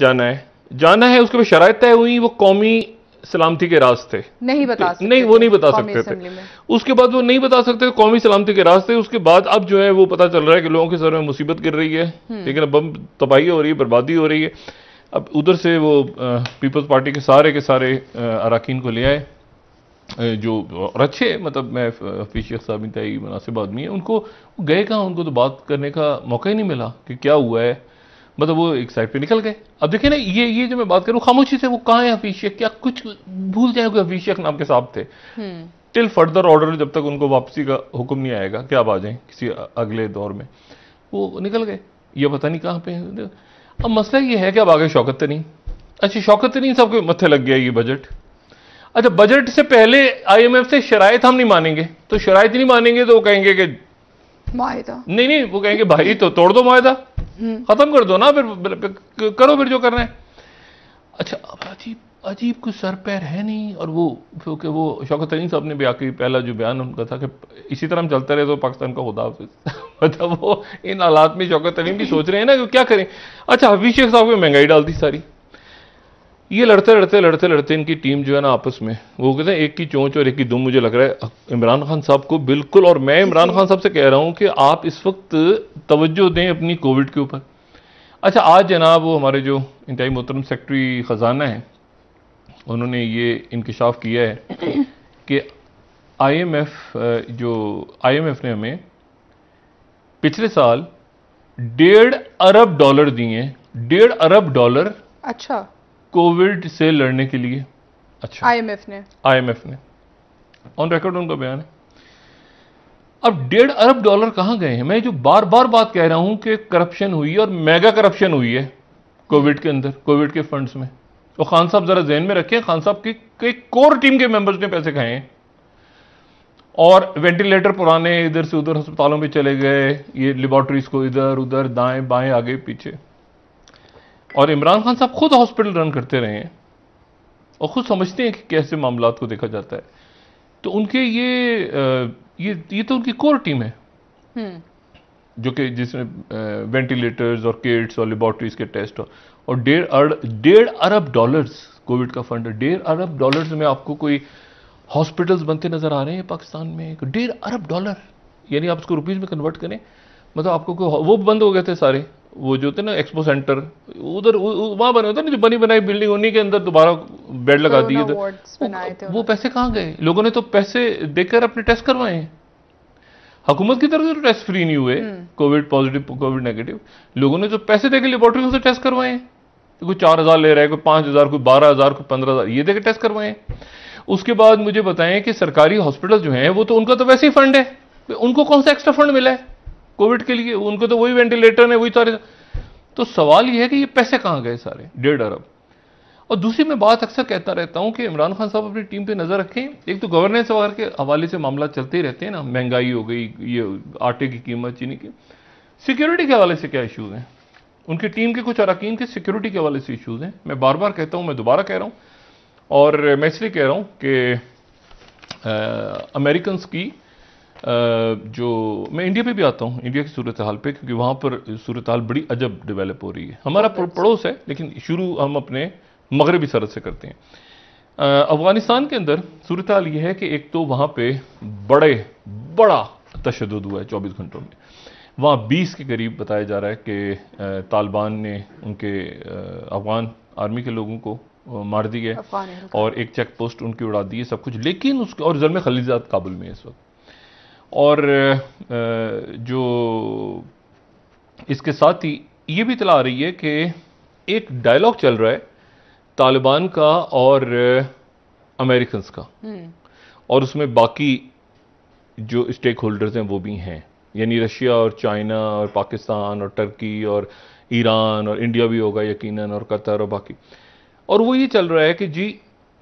जाना है जाना है उसके बाद शराय तय हुई वो कौमी सलामती के रास्ते नहीं बता सकते नहीं वो नहीं बता सकते थे उसके बाद वो नहीं बता सकते कौमी सलामती के रास्ते उसके बाद अब जो है वो पता चल रहा है कि लोगों के सर में मुसीबत गिर रही है लेकिन हम्म। अब बम तबाही हो रही है बर्बादी हो रही है अब उधर से वो पीपल्स पार्टी के सारे के सारे अरकान को ले आए जो और अच्छे मतलब मैं हफीज साहब इंतई मुनासिब आदमी है उनको गए कहाँ उनको तो बात करने का मौका ही नहीं मिला कि क्या हुआ है मतलब वो एक साइड पे निकल गए अब देखिए ना ये ये जो मैं बात करूं खामोशी से वो कहां है हफीज शेख क्या कुछ भूल जाएंगे हफीज शेख नाम के साहब थे टिल फर्दर ऑर्डर जब तक उनको वापसी का हुक्म नहीं आएगा क्या आप आ जाए किसी अगले दौर में वो निकल गए ये पता नहीं कहाँ पे अब मसला ये है कि अब आगे शौकत नहीं अच्छा शौकत नहीं सबके मत्थे लग गया ये बजट अच्छा बजट से पहले आईएमएफ से शराय हम नहीं मानेंगे तो शराय नहीं मानेंगे तो वो कहेंगे कि नहीं नहीं वो कहेंगे भाई तो तोड़ दो माहदा खत्म कर दो ना फिर करो फिर जो रहे हैं अच्छा अब अजीब अजीब कुछ सर पैर है नहीं और वो क्योंकि वो शौकत तरीन साहब ने भी आखिरी पहला जो बयान उनका था कि इसी तरह हम चलते रहे तो पाकिस्तान का खुदा मतलब वो इन हालात में शौकत तरीन भी सोच रहे हैं ना कि क्या करें अच्छा हफीज शेख साहब को महंगाई डाल दी सारी ये लड़ते लड़ते लड़ते लड़ते इनकी टीम जो है ना आपस में वो कहते हैं एक की चोंच और एक की दुम मुझे लग रहा है इमरान खान साहब को बिल्कुल और मैं इमरान खान साहब से कह रहा हूँ कि आप इस वक्त तवज्जो दें अपनी कोविड के ऊपर अच्छा आज जनाब वो हमारे जो इंतई मोहतरम सेक्रटरी ख़जाना है उन्होंने ये इंकशाफ किया है कि एफ जो एफ ने हमें पिछले साल डेढ़ अरब डॉलर दिए डेढ़ अरब डॉलर अच्छा कोविड से लड़ने के लिए अच्छा आईएमएफ ने आईएमएफ ने ऑन रिकॉर्ड उनका बयान है अब डेढ़ अरब डॉलर कहां गए हैं मैं जो बार बार बात कह रहा हूं कि करप्शन हुई है और मेगा करप्शन हुई है कोविड के अंदर कोविड के फंड्स में और खान साहब जरा जहन में रखें खान साहब की कई कोर टीम के मेंबर्स ने पैसे खाए हैं और वेंटिलेटर पुराने इधर से उधर अस्पतालों में चले गए ये लेबॉरटरीज को इधर उधर दाएं बाएं आगे पीछे और इमरान खान साहब खुद हॉस्पिटल रन करते रहे हैं और खुद समझते हैं कि कैसे मामला को देखा जाता है तो उनके ये ये ये तो उनकी कोर टीम है हम्म। जो कि जिसमें वेंटिलेटर्स और किट्स और लेबॉर्ट्रीज के टेस्ट और डेढ़ अर, डेढ़ अरब डॉलर्स कोविड का फंड डेढ़ अरब डॉलर्स में आपको कोई हॉस्पिटल्स बनते नज़र आ रहे हैं पाकिस्तान में डेढ़ अरब डॉलर यानी आप उसको रुपीज़ में कन्वर्ट करें मतलब आपको कोई वो बंद हो गए थे सारे वो जो थे ना एक्सपो सेंटर उधर वहां बने होते ना जो बनी बनाई बिल्डिंग उन्हीं के अंदर दोबारा बेड लगा दिए थे वो, पैसे कहाँ गए लोगों ने तो पैसे देकर अपने टेस्ट करवाए हुकूमत की तरफ से तो टेस्ट फ्री नहीं हुए कोविड पॉजिटिव कोविड नेगेटिव लोगों ने जो तो पैसे देकर लेबोरेटरियों से टेस्ट करवाए तो कोई चार हज़ार ले रहा है कोई पांच हज़ार कोई बारह हज़ार कोई पंद्रह हज़ार ये देकर टेस्ट करवाए उसके बाद मुझे बताएं कि सरकारी हॉस्पिटल जो है वो तो उनका तो वैसे ही फंड है उनको कौन सा एक्स्ट्रा फंड मिला है कोविड के लिए उनको तो वही वेंटिलेटर है वही सारे तो सवाल यह है कि ये पैसे कहाँ गए सारे डेढ़ अरब और दूसरी मैं बात अक्सर कहता रहता हूँ कि इमरान खान साहब अपनी टीम पे नज़र रखें एक तो गवर्नेंस वगैरह के हवाले से मामला चलते ही रहते हैं ना महंगाई हो गई ये आटे की कीमत चीनी की सिक्योरिटी के हवाले से क्या इशूज़ हैं उनकी टीम के कुछ अरकान के सिक्योरिटी के हवाले से इशूज़ हैं मैं बार बार कहता हूँ मैं दोबारा कह रहा हूँ और मैं इसलिए कह रहा हूँ कि अमेरिकन की जो मैं इंडिया पे भी आता हूँ इंडिया की सूरत हाल पे क्योंकि वहाँ पर सूरत हाल बड़ी अजब डेवलप हो रही है हमारा पड़ोस है लेकिन शुरू हम अपने मगरबी सरहद से करते हैं अफ़गानिस्तान के अंदर सूरत हाल ये है कि एक तो वहाँ पे बड़े बड़ा तशद हुआ है चौबीस घंटों में वहाँ बीस के करीब बताया जा रहा है कि तालिबान ने उनके अफ़गान आर्मी के लोगों को मार दिया है और एक चेक पोस्ट उनकी उड़ा दी है सब कुछ लेकिन उसके और जलम खलीजात काबुल में इस वक्त और जो इसके साथ ही ये भी इतला आ रही है कि एक डायलॉग चल रहा है तालिबान का और अमेरिकन का हम्म। और उसमें बाकी जो स्टेक होल्डर्स हैं वो भी हैं यानी रशिया और चाइना और पाकिस्तान और टर्की और ईरान और इंडिया भी होगा यकीनन और कतर और बाकी और वो ये चल रहा है कि जी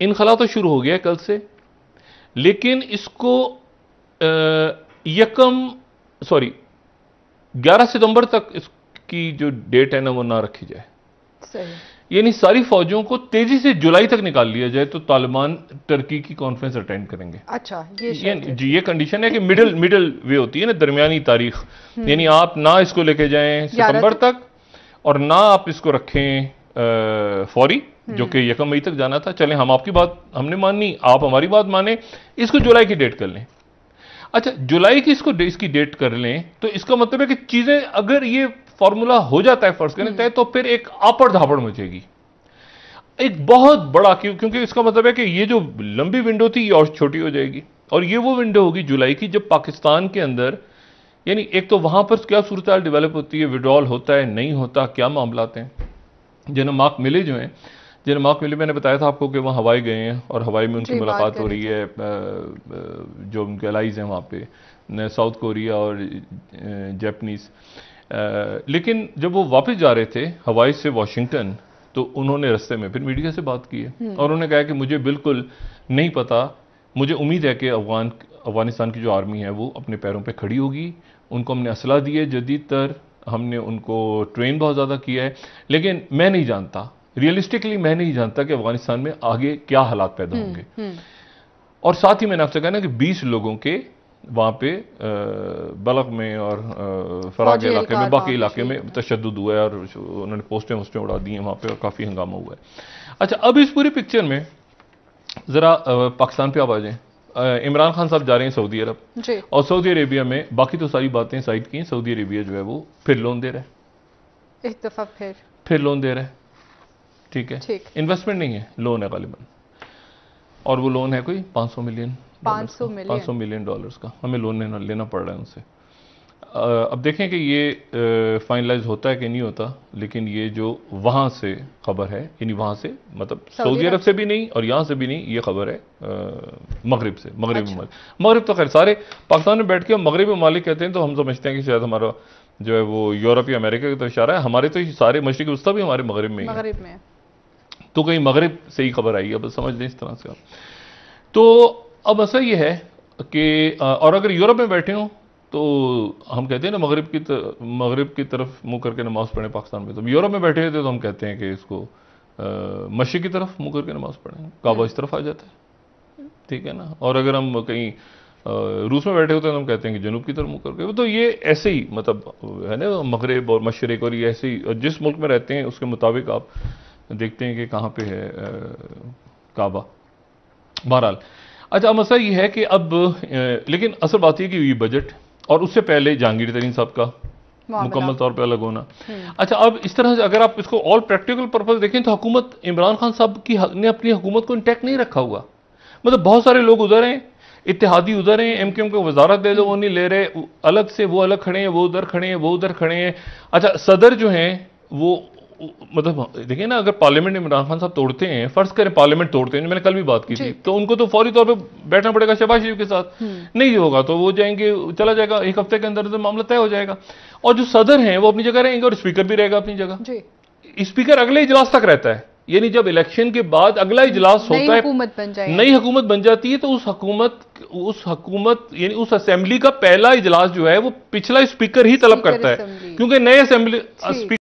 इनखला तो शुरू हो गया कल से लेकिन इसको यकम सॉरी 11 सितंबर तक इसकी जो डेट है ना वो ना रखी जाए यानी सारी फौजों को तेजी से जुलाई तक निकाल लिया जाए तो तालिबान टर्की की कॉन्फ्रेंस अटेंड करेंगे अच्छा ये ये, जी ये कंडीशन है कि मिडिल मिडिल वे होती है ना दरमियानी तारीख हम्म। यानी आप ना इसको लेके जाए सितंबर तक और ना आप इसको रखें फौरी हम्म। जो कि यकम मई तक जाना था चले हम आपकी बात हमने माननी आप हमारी बात माने इसको जुलाई की डेट कर लें अच्छा जुलाई की इसको इसकी डेट कर लें तो इसका मतलब है कि चीज़ें अगर ये फॉर्मूला हो जाता है फर्ज करने तय तो फिर एक आपड़ धापड़ मचेगी एक बहुत बड़ा क्यों क्योंकि इसका मतलब है कि ये जो लंबी विंडो थी ये और छोटी हो जाएगी और ये वो विंडो होगी जुलाई की जब पाकिस्तान के अंदर यानी एक तो वहां पर क्या सूरत डेवलप होती है विड्रॉल होता है नहीं होता क्या मामलाते हैं जिन्हें मार्क मिले जो हैं जी नमाक मिली मैंने बताया था आपको कि वहाँ हवाई गए हैं और हवाई में उनकी मुलाकात हो रही है जो उनके अलाइज हैं वहाँ पे साउथ कोरिया और जैपनीज़ लेकिन जब वो वापस जा रहे थे हवाई से वाशिंगटन तो उन्होंने रस्ते में फिर मीडिया से बात की है हम्म। और उन्होंने कहा कि मुझे बिल्कुल नहीं पता मुझे उम्मीद है कि अफगान अफगानिस्तान की जो आर्मी है वो अपने पैरों पे खड़ी होगी उनको हमने असला दिए जदीद तर हमने उनको ट्रेन बहुत ज़्यादा किया है लेकिन मैं नहीं जानता रियलिस्टिकली मैं नहीं जानता कि अफगानिस्तान में आगे क्या हालात पैदा हम्म, होंगे हम्म। और साथ ही मैंने आपसे कहना कि बीस लोगों के वहाँ पे बलक में और फराग इलाके में बाकी इलाके में तशद हुआ है और उन्होंने पोस्टें वोस्टें उड़ा दी हैं वहाँ पे और काफ़ी हंगामा हुआ है अच्छा अब इस पूरी पिक्चर में ज़रा पाकिस्तान पे आप आ जाए इमरान खान साहब जा रहे हैं सऊदी अरब और सऊदी अरेबिया में बाकी तो सारी बातें साइड की सऊदी अरेबिया जो है वो फिर लोन दे रहा है एक दफ़ा फिर फिर लोन दे रहा है ठीक है इन्वेस्टमेंट नहीं है लोन है गालिबन और वो लोन है कोई 500 मिलियन 500 मिलियन 500 मिलियन डॉलर्स का हमें लोन लेना लेना पड़ रहा है उनसे अब देखें कि ये फाइनलाइज होता है कि नहीं होता लेकिन ये जो वहाँ से खबर है यानी वहां से मतलब सऊदी अरब से भी नहीं और यहाँ से भी नहीं ये खबर है मगरब से मगरब अच्छा। मगरब तो खैर सारे पाकिस्तान में बैठ के मगरबी ममालिक कहते हैं तो हम समझते हैं कि शायद हमारा जो है वो यूरोप या अमेरिका का तो इशारा है हमारे तो सारे मशरक वस्ता भी हमारे मगरब में ही तो कहीं मगरब से ही खबर आई है बस समझ लें इस तरह से आप तो अब ऐसा ये है कि और अगर यूरोप में बैठे हों तो हम कहते हैं ना मगरब की मगरब की तरफ मुंह करके नमाज़ पढ़ें पाकिस्तान में तो यूरोप में बैठे होते तो हम कहते हैं कि इसको मशी की तरफ मुंह करके नमाज़ पढ़ें काबा इस तरफ आ जाता है ठीक है ना और अगर हम कहीं रूस में बैठे होते हैं तो हम कहते हैं कि जनूब की तरफ मुँह करके तो ये ऐसे ही मतलब है ना मगरब और मशरक और ये ऐसे ही जिस मुल्क में रहते हैं उसके मुताबिक आप देखते हैं कि कहाँ पे है काबा बहरहाल अच्छा मसला ये है कि अब लेकिन असल बात यह कि ये बजट और उससे पहले जहांगीर तरीन साहब का मुकम्मल तौर पर अलग होना हम्म। अच्छा अब इस तरह से अगर आप इसको ऑल प्रैक्टिकल पर्पज देखें तो हुकूमत इमरान खान साहब की ने अपनी हुकूमत को इंटैक्ट नहीं रखा हुआ मतलब बहुत सारे लोग उधर हैं इतिहादी उधर हैं एम के एम को वजारत दे दो वो नहीं ले रहे अलग से वो अलग खड़े हैं वो उधर खड़े हैं वो उधर खड़े हैं अच्छा सदर जो हैं वो मतलब देखिए ना अगर पार्लियामेंट इमरान खान साहब तोड़ते हैं फर्ज करें पार्लियामेंट तोड़ते हैं मैंने कल भी बात की थी तो उनको तो फौरी तौर पर बैठना पड़ेगा शहबाज शरीफ के साथ हम्म। नहीं होगा तो वो जाएंगे चला जाएगा एक हफ्ते के अंदर अंदर मामला तय हो जाएगा और जो सदर हैं वो अपनी जगह रहेंगे और स्पीकर भी रहेगा अपनी जगह स्पीकर अगले इजलास तक रहता है यानी जब इलेक्शन के बाद अगला इजलास होता है नई हुकूमत बन जाती है तो उस हकूमत उस हकूमत यानी उस असेंबली का पहला इजलास जो है वो पिछला स्पीकर ही तलब करता है क्योंकि नए असेंबली